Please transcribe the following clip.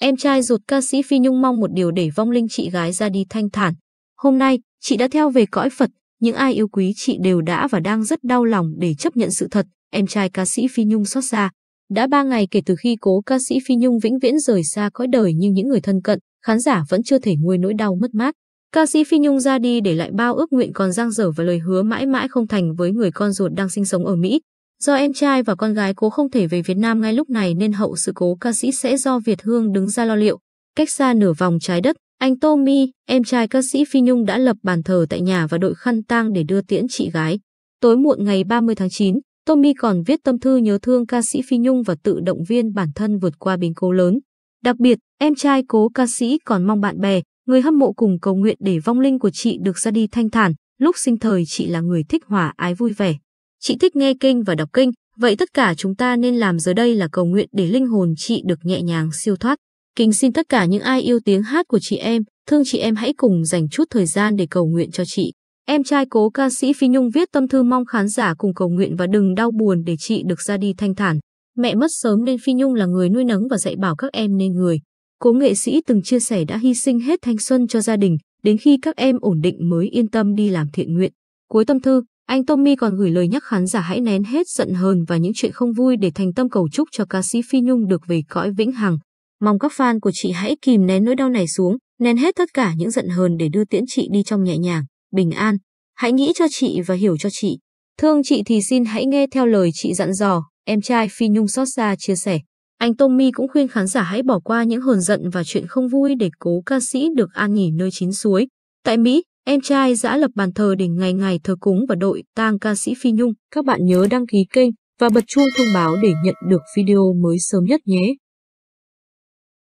Em trai ruột ca sĩ Phi Nhung mong một điều để vong linh chị gái ra đi thanh thản. Hôm nay, chị đã theo về cõi Phật, những ai yêu quý chị đều đã và đang rất đau lòng để chấp nhận sự thật, em trai ca sĩ Phi Nhung xót xa. Đã ba ngày kể từ khi cố ca sĩ Phi Nhung vĩnh viễn rời xa cõi đời nhưng những người thân cận, khán giả vẫn chưa thể nguôi nỗi đau mất mát. Ca sĩ Phi Nhung ra đi để lại bao ước nguyện còn dang dở và lời hứa mãi mãi không thành với người con ruột đang sinh sống ở Mỹ. Do em trai và con gái cố không thể về Việt Nam ngay lúc này nên hậu sự cố ca sĩ sẽ do Việt Hương đứng ra lo liệu. Cách xa nửa vòng trái đất, anh Tommy, em trai ca sĩ Phi Nhung đã lập bàn thờ tại nhà và đội khăn tang để đưa tiễn chị gái. Tối muộn ngày 30 tháng 9, Tommy còn viết tâm thư nhớ thương ca sĩ Phi Nhung và tự động viên bản thân vượt qua biến cố lớn. Đặc biệt, em trai cố ca sĩ còn mong bạn bè, người hâm mộ cùng cầu nguyện để vong linh của chị được ra đi thanh thản, lúc sinh thời chị là người thích hòa ái vui vẻ. Chị thích nghe kinh và đọc kinh, vậy tất cả chúng ta nên làm giờ đây là cầu nguyện để linh hồn chị được nhẹ nhàng siêu thoát. Kính xin tất cả những ai yêu tiếng hát của chị em, thương chị em hãy cùng dành chút thời gian để cầu nguyện cho chị. Em trai cố ca sĩ Phi Nhung viết tâm thư mong khán giả cùng cầu nguyện và đừng đau buồn để chị được ra đi thanh thản. Mẹ mất sớm nên Phi Nhung là người nuôi nấng và dạy bảo các em nên người. Cố nghệ sĩ từng chia sẻ đã hy sinh hết thanh xuân cho gia đình, đến khi các em ổn định mới yên tâm đi làm thiện nguyện. Cuối tâm thư, anh Tommy còn gửi lời nhắc khán giả hãy nén hết giận hờn và những chuyện không vui để thành tâm cầu chúc cho ca sĩ Phi Nhung được về cõi vĩnh hằng. Mong các fan của chị hãy kìm nén nỗi đau này xuống, nén hết tất cả những giận hờn để đưa tiễn chị đi trong nhẹ nhàng, bình an. Hãy nghĩ cho chị và hiểu cho chị. Thương chị thì xin hãy nghe theo lời chị dặn dò, em trai Phi Nhung xót xa chia sẻ. Anh Tommy cũng khuyên khán giả hãy bỏ qua những hờn giận và chuyện không vui để cố ca sĩ được an nghỉ nơi chín suối. Tại Mỹ, Em trai đã lập bàn thờ để ngày ngày thờ cúng và đội tang ca sĩ Phi Nhung. Các bạn nhớ đăng ký kênh và bật chuông thông báo để nhận được video mới sớm nhất nhé.